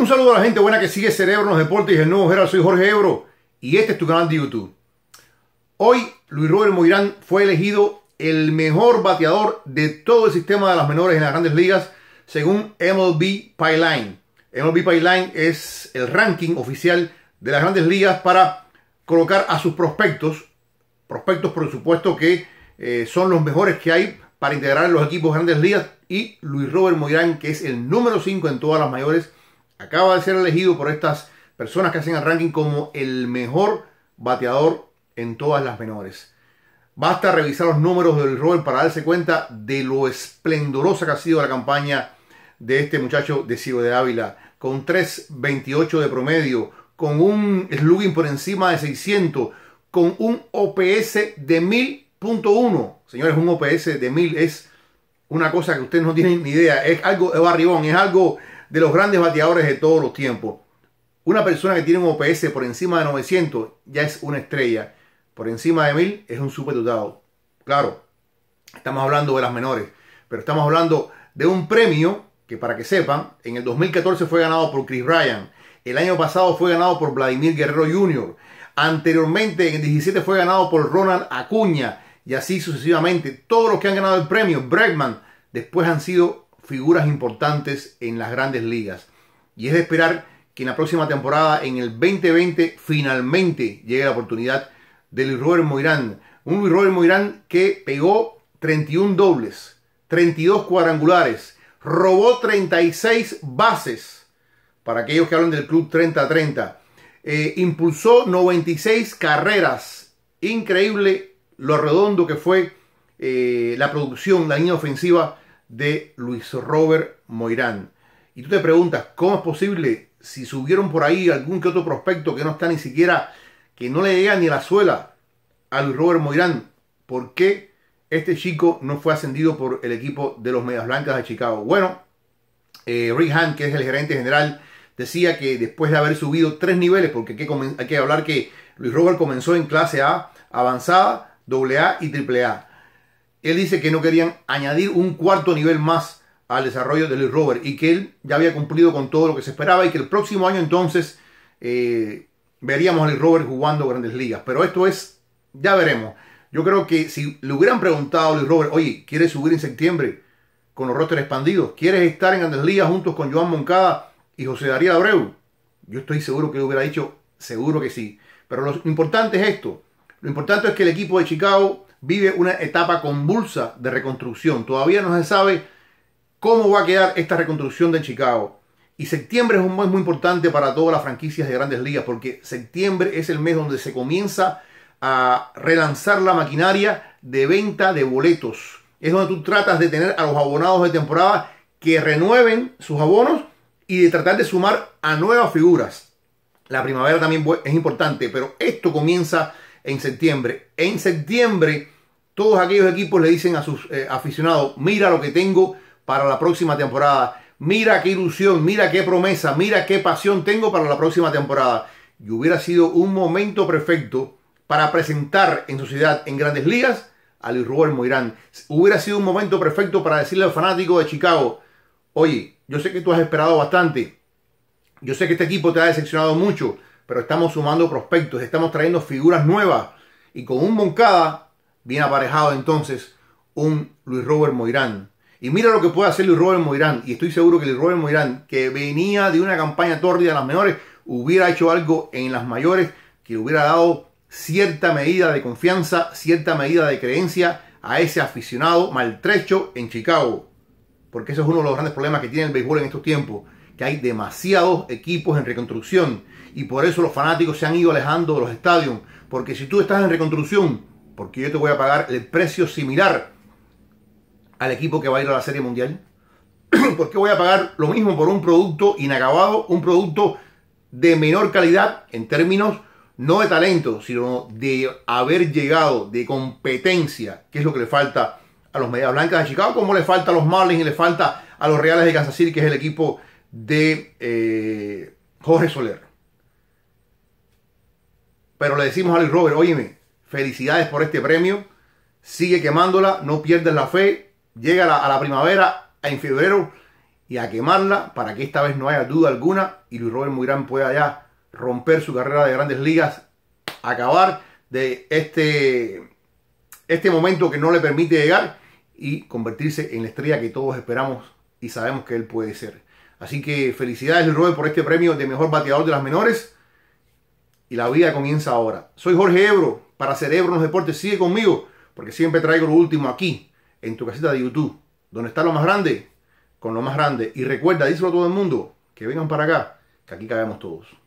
Un saludo a la gente buena que sigue Cerebro Deportes y el nuevo Gerard. Soy Jorge Ebro y este es tu canal de YouTube. Hoy Luis Robert Moirán fue elegido el mejor bateador de todo el sistema de las menores en las grandes ligas según MLB Pipeline. MLB Pipeline es el ranking oficial de las grandes ligas para colocar a sus prospectos, prospectos por supuesto que eh, son los mejores que hay para integrar los equipos de grandes ligas y Luis Robert Moirán que es el número 5 en todas las mayores acaba de ser elegido por estas personas que hacen el ranking como el mejor bateador en todas las menores. Basta revisar los números del rol para darse cuenta de lo esplendorosa que ha sido la campaña de este muchacho de Cibo de Ávila, con 3.28 de promedio, con un slugging por encima de 600, con un OPS de 1000.1. Señores, un OPS de 1000 es una cosa que ustedes no tienen ni idea, es algo de barribón, es algo de los grandes bateadores de todos los tiempos. Una persona que tiene un OPS por encima de 900 ya es una estrella. Por encima de 1000 es un superdotado. Claro, estamos hablando de las menores, pero estamos hablando de un premio que para que sepan, en el 2014 fue ganado por Chris Ryan. El año pasado fue ganado por Vladimir Guerrero Jr. Anteriormente, en el 17 fue ganado por Ronald Acuña. Y así sucesivamente. Todos los que han ganado el premio, Bregman, después han sido figuras importantes en las grandes ligas. Y es de esperar que en la próxima temporada, en el 2020, finalmente llegue la oportunidad de Luis Robert Moirán. Un Luis Robert Moirán que pegó 31 dobles, 32 cuadrangulares, robó 36 bases, para aquellos que hablan del club 30-30, eh, impulsó 96 carreras, increíble lo redondo que fue eh, la producción, la línea ofensiva de Luis Robert Moirán. Y tú te preguntas, ¿cómo es posible si subieron por ahí algún que otro prospecto que no está ni siquiera, que no le llega ni la suela a Luis Robert Moirán? ¿Por qué este chico no fue ascendido por el equipo de los Medias Blancas de Chicago? Bueno, eh, Rick Hunt, que es el gerente general, decía que después de haber subido tres niveles, porque hay hay que hablar que Luis Robert comenzó en clase A, avanzada, AA y AAA él dice que no querían añadir un cuarto nivel más al desarrollo de Luis Robert y que él ya había cumplido con todo lo que se esperaba y que el próximo año entonces eh, veríamos a Luis Robert jugando grandes ligas. Pero esto es, ya veremos. Yo creo que si le hubieran preguntado a Luis Robert oye, ¿quieres subir en septiembre con los rosters expandidos? ¿Quieres estar en grandes ligas juntos con Joan Moncada y José Darío Abreu? Yo estoy seguro que hubiera dicho, seguro que sí. Pero lo importante es esto. Lo importante es que el equipo de Chicago vive una etapa convulsa de reconstrucción. Todavía no se sabe cómo va a quedar esta reconstrucción de Chicago. Y septiembre es un mes muy importante para todas las franquicias de grandes ligas, porque septiembre es el mes donde se comienza a relanzar la maquinaria de venta de boletos. Es donde tú tratas de tener a los abonados de temporada que renueven sus abonos y de tratar de sumar a nuevas figuras. La primavera también es importante, pero esto comienza en septiembre. En septiembre, todos aquellos equipos le dicen a sus eh, aficionados, mira lo que tengo para la próxima temporada, mira qué ilusión, mira qué promesa, mira qué pasión tengo para la próxima temporada. Y hubiera sido un momento perfecto para presentar en su ciudad en grandes ligas a Luis Rubén Moirán. Hubiera sido un momento perfecto para decirle al fanático de Chicago, oye, yo sé que tú has esperado bastante, yo sé que este equipo te ha decepcionado mucho, pero estamos sumando prospectos, estamos trayendo figuras nuevas. Y con un Moncada viene aparejado entonces un Luis Robert Moirán. Y mira lo que puede hacer Luis Robert Moirán. Y estoy seguro que Luis Robert Moirán, que venía de una campaña torrida en las menores, hubiera hecho algo en las mayores que le hubiera dado cierta medida de confianza, cierta medida de creencia a ese aficionado maltrecho en Chicago. Porque eso es uno de los grandes problemas que tiene el béisbol en estos tiempos que hay demasiados equipos en reconstrucción y por eso los fanáticos se han ido alejando de los estadios. Porque si tú estás en reconstrucción, porque yo te voy a pagar el precio similar al equipo que va a ir a la Serie Mundial, ¿por qué voy a pagar lo mismo por un producto inacabado, un producto de menor calidad en términos no de talento, sino de haber llegado, de competencia, que es lo que le falta a los Medias Blancas de Chicago, como le falta a los Marlins y le falta a los Reales de Kansas City, que es el equipo de eh, Jorge Soler. Pero le decimos a Luis Robert, óyeme, felicidades por este premio, sigue quemándola, no pierdas la fe, llega a la, primavera, en febrero, y a quemarla para que esta vez no haya duda alguna y Luis Robert Muirán pueda ya romper su carrera de grandes ligas, acabar de este, este momento que no le permite llegar y convertirse en la estrella que todos esperamos y sabemos que él puede ser. Así que felicidades, Rubén por este premio de mejor bateador de las menores. Y la vida comienza ahora. Soy Jorge Ebro para Cerebro en los Deportes. Sigue conmigo, porque siempre traigo lo último aquí, en tu casita de YouTube, donde está lo más grande, con lo más grande. Y recuerda, díselo a todo el mundo, que vengan para acá, que aquí cabemos todos.